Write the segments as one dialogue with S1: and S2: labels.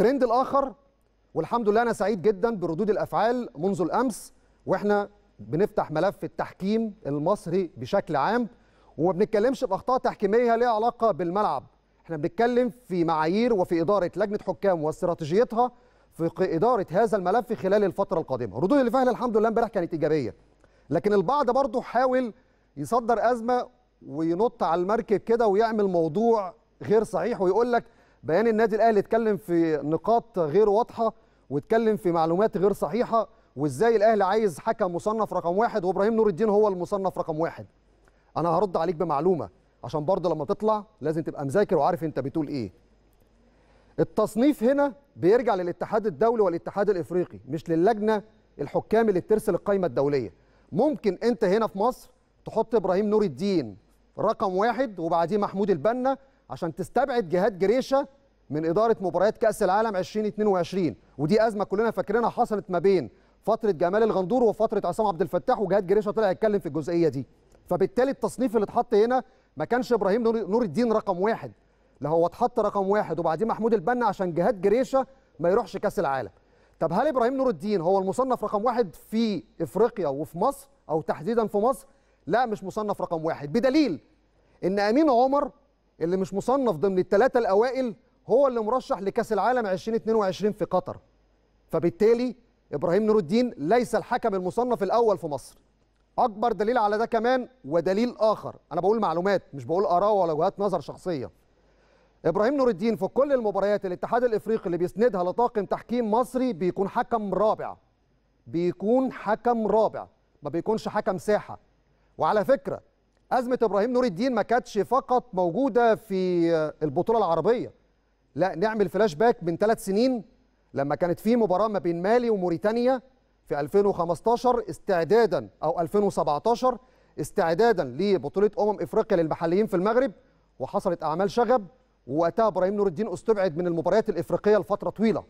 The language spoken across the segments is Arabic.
S1: الترند الاخر والحمد لله انا سعيد جدا بردود الافعال منذ الامس واحنا بنفتح ملف التحكيم المصري بشكل عام وما بنتكلمش في اخطاء تحكيميه ليها علاقه بالملعب احنا بنتكلم في معايير وفي اداره لجنه حكام واستراتيجيتها في اداره هذا الملف خلال الفتره القادمه ردود الفعل الحمد لله امبارح كانت ايجابيه لكن البعض برضه حاول يصدر ازمه وينط على المركب كده ويعمل موضوع غير صحيح ويقول لك بيان النادي الاهلي اتكلم في نقاط غير واضحه واتكلم في معلومات غير صحيحه وازاي الاهلي عايز حكم مصنف رقم واحد وابراهيم نور الدين هو المصنف رقم واحد انا هرد عليك بمعلومه عشان برضه لما تطلع لازم تبقى مذاكر وعارف انت بتقول ايه التصنيف هنا بيرجع للاتحاد الدولي والاتحاد الافريقي مش للجنه الحكام اللي بترسل القائمه الدوليه ممكن انت هنا في مصر تحط ابراهيم نور الدين رقم واحد وبعديه محمود البنا عشان تستبعد جهاد جريشه من اداره مباريات كاس العالم 2022 ودي ازمه كلنا فاكرينها حصلت ما بين فتره جمال الغندور وفتره عصام عبد الفتاح وجهاد جريشه طلع يتكلم في الجزئيه دي فبالتالي التصنيف اللي اتحط هنا ما كانش ابراهيم نور الدين رقم واحد لا هو اتحط رقم واحد وبعدين محمود البنا عشان جهاد جريشه ما يروحش كاس العالم طب هل ابراهيم نور الدين هو المصنف رقم واحد في افريقيا وفي مصر او تحديدا في مصر لا مش مصنف رقم واحد بدليل ان امين عمر اللي مش مصنف ضمن الثلاثه الاوائل هو اللي مرشح لكاس العالم 2022 في قطر فبالتالي ابراهيم نور الدين ليس الحكم المصنف الاول في مصر اكبر دليل على ده كمان ودليل اخر انا بقول معلومات مش بقول اراء ولا وجهات نظر شخصيه ابراهيم نور الدين في كل المباريات الاتحاد الافريقي اللي بيسندها لطاقم تحكيم مصري بيكون حكم رابع بيكون حكم رابع ما بيكونش حكم ساحه وعلى فكره أزمة إبراهيم نور الدين ما كانتش فقط موجودة في البطولة العربية لا نعمل فلاش باك من ثلاث سنين لما كانت في مباراة ما بين مالي وموريتانيا في 2015 استعدادا أو 2017 استعدادا لبطولة أمم إفريقيا للمحليين في المغرب وحصلت أعمال شغب ووقتها إبراهيم نور الدين استبعد من المباريات الإفريقية لفترة طويلة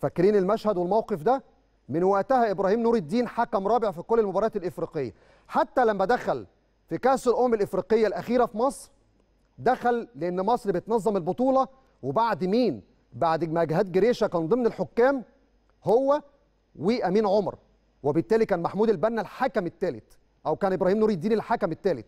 S1: فاكرين المشهد والموقف ده من وقتها إبراهيم نور الدين حكم رابع في كل المباريات الإفريقية حتى لما دخل في كأس الأمم الإفريقية الأخيرة في مصر دخل لأن مصر بتنظم البطولة وبعد مين؟ بعد ما جهاد جريشة كان ضمن الحكام هو وأمين عمر وبالتالي كان محمود البنا الحكم الثالث أو كان إبراهيم نور الدين الحكم الثالث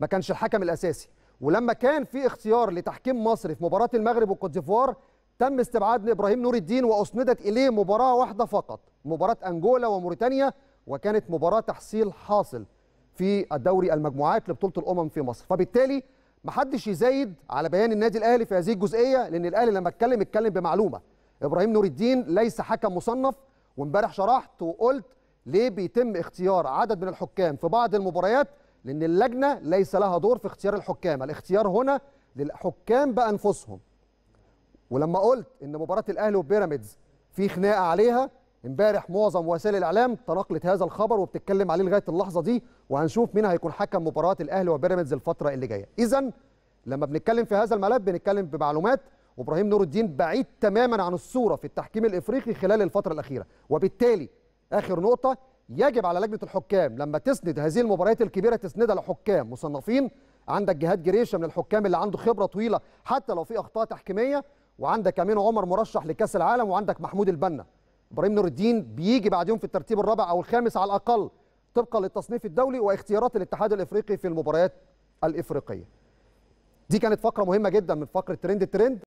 S1: ما كانش الحكم الأساسي ولما كان في اختيار لتحكيم مصر في مباراة المغرب والكوت ديفوار تم استبعاد ابراهيم نور الدين واسندت اليه مباراه واحده فقط مباراه انجولا وموريتانيا وكانت مباراه تحصيل حاصل في الدوري المجموعات لبطوله الامم في مصر فبالتالي محدش يزايد على بيان النادي الاهلي في هذه الجزئيه لان الاهلي لما اتكلم اتكلم بمعلومه ابراهيم نور الدين ليس حكم مصنف وامبارح شرحت وقلت ليه بيتم اختيار عدد من الحكام في بعض المباريات لان اللجنه ليس لها دور في اختيار الحكام الاختيار هنا للحكام بانفسهم ولما قلت ان مباراه الاهلي وبيراميدز في خناقه عليها امبارح معظم وسائل الاعلام تناقلت هذا الخبر وبتتكلم عليه لغايه اللحظه دي وهنشوف مين هيكون حكم مباراه الاهلي وبيراميدز الفتره اللي جايه اذا لما بنتكلم في هذا الملف بنتكلم بمعلومات وابراهيم نور الدين بعيد تماما عن الصوره في التحكيم الافريقي خلال الفتره الاخيره وبالتالي اخر نقطه يجب على لجنه الحكام لما تسند هذه المباريات الكبيره تسندها لحكام مصنفين عندك جهاد جريشه من الحكام اللي عنده خبره طويله حتى لو في اخطاء تحكيميه وعندك امين عمر مرشح لكاس العالم وعندك محمود البنا ابراهيم نور الدين بيجي يوم في الترتيب الرابع او الخامس على الاقل طبقا للتصنيف الدولي واختيارات الاتحاد الافريقي في المباريات الافريقيه. دي كانت فقره مهمه جدا من فقره ترند الترند